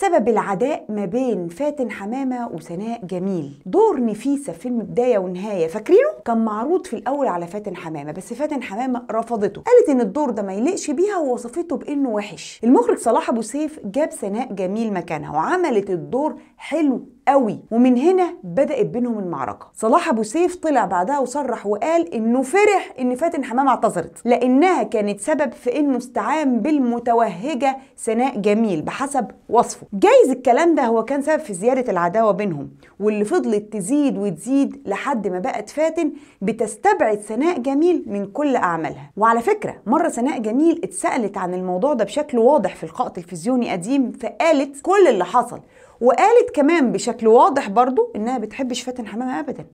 سبب العداء ما بين فاتن حمامه وسناء جميل دور نفيسه في فيلم بدايه ونهايه فاكرينه كان معروض في الاول على فاتن حمامه بس فاتن حمامه رفضته قالت ان الدور ده ما يليقش بيها ووصفته بانه وحش المخرج صلاح ابو سيف جاب سناء جميل مكانها وعملت الدور حلو قوي ومن هنا بدات بينهم المعركه صلاح ابو سيف طلع بعدها وصرح وقال انه فرح ان فاتن حمام اعتذرت لانها كانت سبب في انه استعان بالمتوهجه سناء جميل بحسب وصفه جايز الكلام ده هو كان سبب في زياده العداوه بينهم واللي فضلت تزيد وتزيد لحد ما بقت فاتن بتستبعد سناء جميل من كل اعمالها وعلى فكره مره سناء جميل اتسالت عن الموضوع ده بشكل واضح في لقاء تلفزيوني قديم فقالت كل اللي حصل وقالت كمان بشكل واضح برضو انها بتحبش فاتن حمامه ابدا